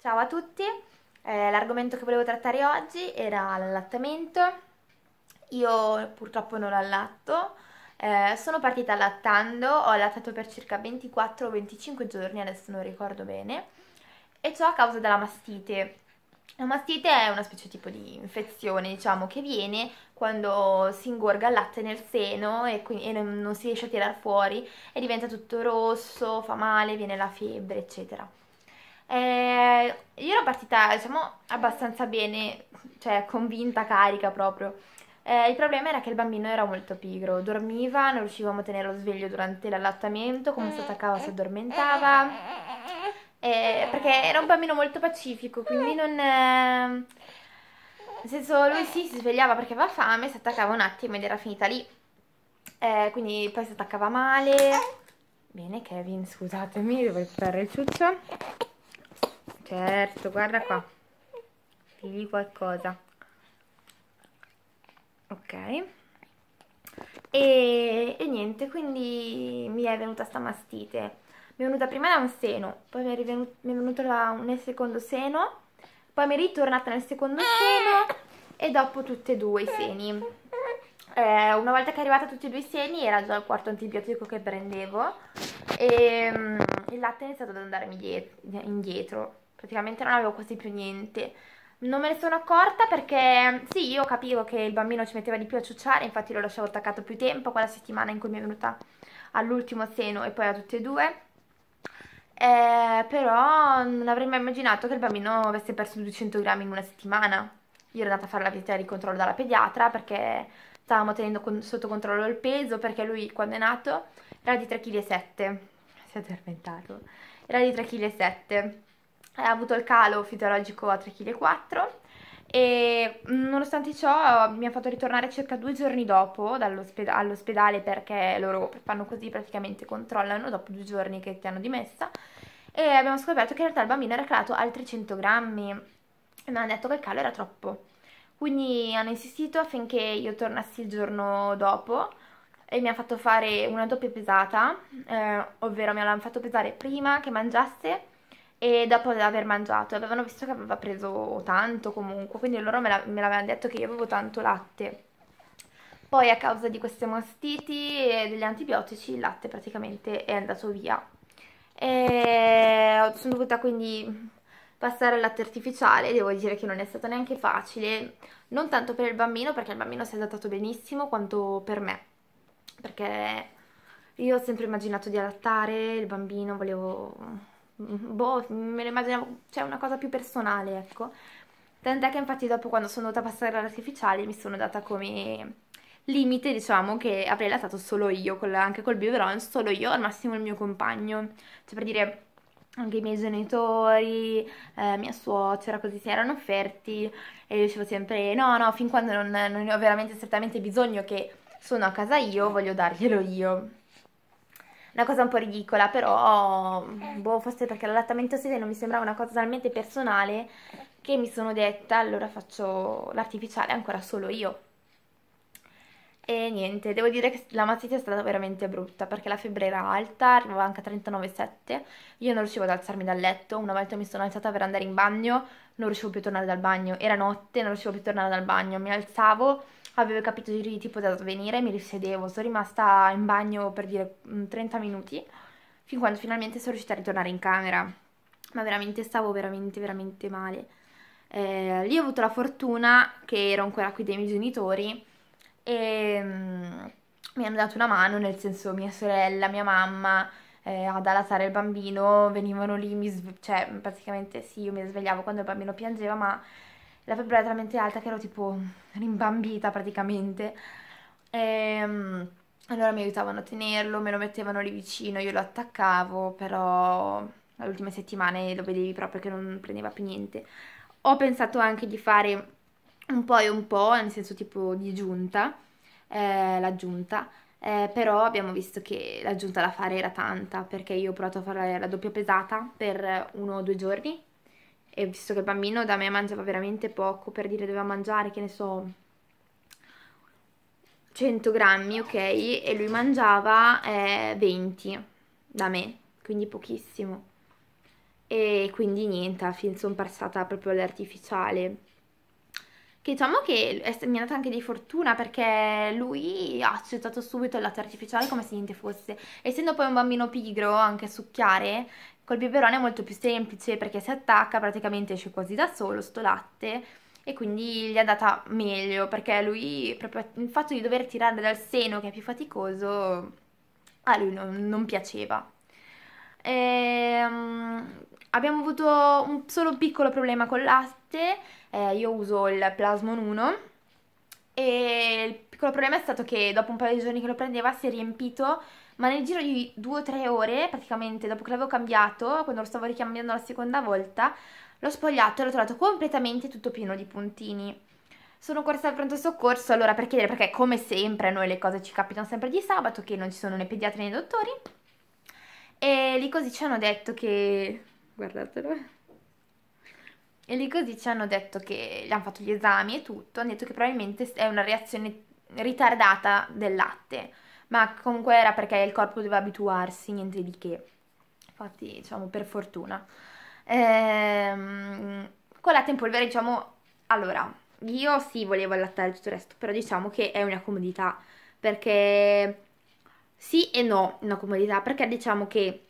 Ciao a tutti, eh, l'argomento che volevo trattare oggi era l'allattamento. Io purtroppo non allatto, eh, sono partita allattando, ho allattato per circa 24 25 giorni, adesso non ricordo bene, e ciò a causa della mastite. La mastite è una specie tipo di infezione, diciamo, che viene quando si ingorga il latte nel seno e, quindi, e non si riesce a tirare fuori e diventa tutto rosso, fa male, viene la febbre, eccetera. Eh, io ero partita, diciamo, abbastanza bene, cioè convinta, carica proprio. Eh, il problema era che il bambino era molto pigro, dormiva, non riuscivamo a tenerlo sveglio durante l'allattamento, come si attaccava si addormentava, eh, perché era un bambino molto pacifico, quindi non... Eh, nel senso, lui sì, si svegliava perché aveva fame, si attaccava un attimo ed era finita lì. Eh, quindi poi si attaccava male. Bene Kevin, scusatemi, devo recuperare il ciuccio. Certo, guarda qua. Digli qualcosa. Ok. E, e, niente, quindi mi è venuta sta mastite. Mi è venuta prima da un seno, poi mi è, rivenuta, mi è venuta da nel secondo seno, poi mi è ritornata nel secondo seno e dopo tutti e due i seni. Eh, una volta che è arrivata tutti e due i seni era già il quarto antibiotico che prendevo e um, il latte è iniziato ad andarmi indietro praticamente non avevo quasi più niente. Non me ne sono accorta perché sì, io capivo che il bambino ci metteva di più a ciucciare, infatti lo lasciavo attaccato più tempo quella settimana in cui mi è venuta all'ultimo seno e poi a tutte e due. Eh, però non avrei mai immaginato che il bambino avesse perso 200 grammi in una settimana. Io ero andata a fare la visita di controllo dalla pediatra perché stavamo tenendo con sotto controllo il peso perché lui quando è nato era di 3,7 kg. Si è addormentato. Era di 3,7 kg ha avuto il calo fisiologico a 3,4 kg e nonostante ciò mi ha fatto ritornare circa due giorni dopo all'ospedale perché loro fanno così praticamente controllano dopo due giorni che ti hanno dimessa e abbiamo scoperto che in realtà il bambino era calato altri 100 grammi e mi hanno detto che il calo era troppo quindi hanno insistito affinché io tornassi il giorno dopo e mi hanno fatto fare una doppia pesata eh, ovvero mi hanno fatto pesare prima che mangiasse e dopo aver mangiato avevano visto che aveva preso tanto comunque, quindi loro me, la, me l'avevano detto che io avevo tanto latte. Poi a causa di queste mastiti e degli antibiotici il latte praticamente è andato via. E sono dovuta quindi passare al latte artificiale, devo dire che non è stato neanche facile, non tanto per il bambino perché il bambino si è adattato benissimo quanto per me, perché io ho sempre immaginato di allattare il bambino, volevo boh, me lo immaginavo, cioè una cosa più personale, ecco. Tant'è che infatti dopo quando sono andata a passare all'artificiale mi sono data come limite, diciamo, che avrei lasciato solo io, con la, anche col biberon, solo io, al massimo il mio compagno. Cioè per dire, anche i miei genitori, eh, mia suocera, così si erano offerti e io dicevo sempre no, no, fin quando non, non ne ho veramente strettamente bisogno che sono a casa io, voglio darglielo io una cosa un po' ridicola, però eh. boh, forse perché l'allattamento a sede non mi sembrava una cosa talmente personale che mi sono detta allora faccio l'artificiale ancora solo io. E niente, devo dire che la mazzetta è stata veramente brutta perché la febbre era alta, arrivava anche a 39,7. Io non riuscivo ad alzarmi dal letto, una volta mi sono alzata per andare in bagno, non riuscivo più a tornare dal bagno, era notte, non riuscivo più a tornare dal bagno, mi alzavo avevo capito di tipo da svenire, mi risiedevo, sono rimasta in bagno per dire 30 mm, minuti, fin quando finalmente sono riuscita a ritornare in camera, ma veramente stavo veramente veramente male. Eh, lì ho avuto la fortuna che ero ancora qui dei miei genitori e mm, mi hanno dato una mano, nel senso mia sorella, mia mamma eh, ad allattare il bambino, venivano lì, mi cioè praticamente sì, io mi svegliavo quando il bambino piangeva, ma la febbre era talmente alta che ero tipo rimbambita praticamente. E, ehm, allora mi aiutavano a tenerlo, me lo mettevano lì vicino, io lo attaccavo, però le ultime settimane lo vedevi proprio che non prendeva più niente. Ho pensato anche di fare un po' e un po', nel senso tipo di giunta, eh, la giunta, eh, però abbiamo visto che la giunta da fare era tanta, perché io ho provato a fare la doppia pesata per uno o due giorni, e visto che il bambino da me mangiava veramente poco, per dire doveva mangiare, che ne so, 100 grammi, ok? E lui mangiava eh, 20 da me, quindi pochissimo. E quindi niente, alla sono passata proprio all'artificiale che diciamo che è, mi è andata anche di fortuna perché lui ha accettato subito il latte artificiale come se niente fosse. Essendo poi un bambino pigro, anche succhiare, col biberone è molto più semplice perché si attacca, praticamente esce quasi da solo sto latte e quindi gli è andata meglio perché lui, proprio il fatto di dover tirare dal seno che è più faticoso, a lui non, non piaceva. Ehm, Abbiamo avuto un solo piccolo problema con il latte, eh, io uso il Plasmon 1 e il piccolo problema è stato che dopo un paio di giorni che lo prendeva si è riempito ma nel giro di 2-3 ore praticamente dopo che l'avevo cambiato, quando lo stavo ricambiando la seconda volta, l'ho spogliato e l'ho trovato completamente tutto pieno di puntini. Sono corsa al pronto soccorso allora per chiedere perché come sempre a noi le cose ci capitano sempre di sabato che non ci sono né pediatri né dottori e lì così ci hanno detto che guardatelo. E lì così ci hanno detto che gli hanno fatto gli esami e tutto, hanno detto che probabilmente è una reazione ritardata del latte, ma comunque era perché il corpo doveva abituarsi, niente di che. Infatti, diciamo, per fortuna. Ehm, con latte in polvere, diciamo, allora, io sì volevo allattare tutto il resto, però diciamo che è una comodità, perché sì e no una comodità, perché diciamo che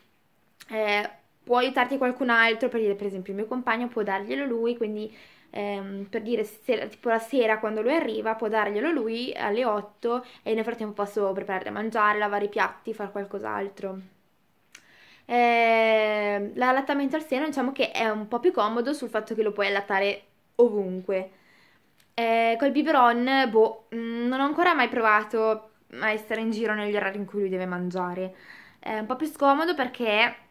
eh, può aiutarti qualcun altro, per dire per esempio il mio compagno può darglielo lui, quindi ehm, per dire se, tipo la sera quando lui arriva può darglielo lui alle 8 e nel frattempo posso preparare da mangiare, lavare i piatti, fare qualcos'altro. Eh, l'allattamento al seno diciamo che è un po' più comodo sul fatto che lo puoi allattare ovunque. Eh, col biberon, boh, mm, non ho ancora mai provato a essere in giro negli orari in cui lui deve mangiare. È un po' più scomodo perché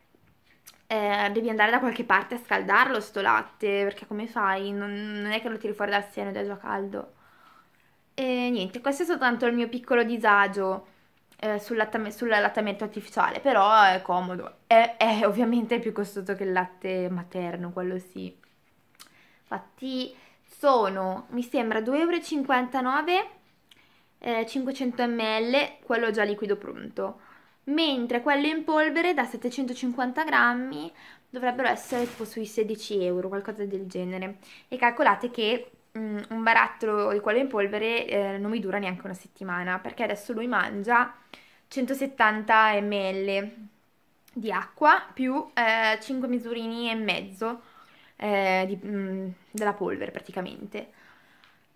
eh, devi andare da qualche parte a scaldarlo sto latte, perché come fai? Non, non è che lo tiri fuori dal seno ed è già caldo. E niente, questo è soltanto il mio piccolo disagio eh, sull'allattamento sull artificiale, però è comodo. È, è ovviamente più costoso che il latte materno, quello sì. Infatti sono, mi sembra, 2,59 euro, eh, 500 ml, quello già liquido pronto mentre quello in polvere da 750 grammi dovrebbero essere tipo sui 16 euro, qualcosa del genere. E calcolate che mh, mm, un barattolo di quello in polvere eh, non mi dura neanche una settimana, perché adesso lui mangia 170 ml di acqua più eh, 5 misurini e mezzo eh, di, mh, mm, della polvere praticamente.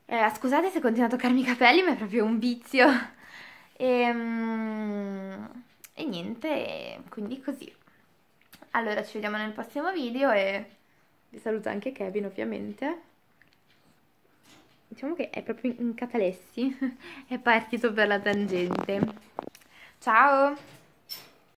Eh, scusate se continuo a toccarmi i capelli, ma è proprio un vizio. Ehm e niente, quindi così. Allora ci vediamo nel prossimo video e vi saluto anche Kevin ovviamente. Diciamo che è proprio in catalessi, è partito per la tangente. Ciao!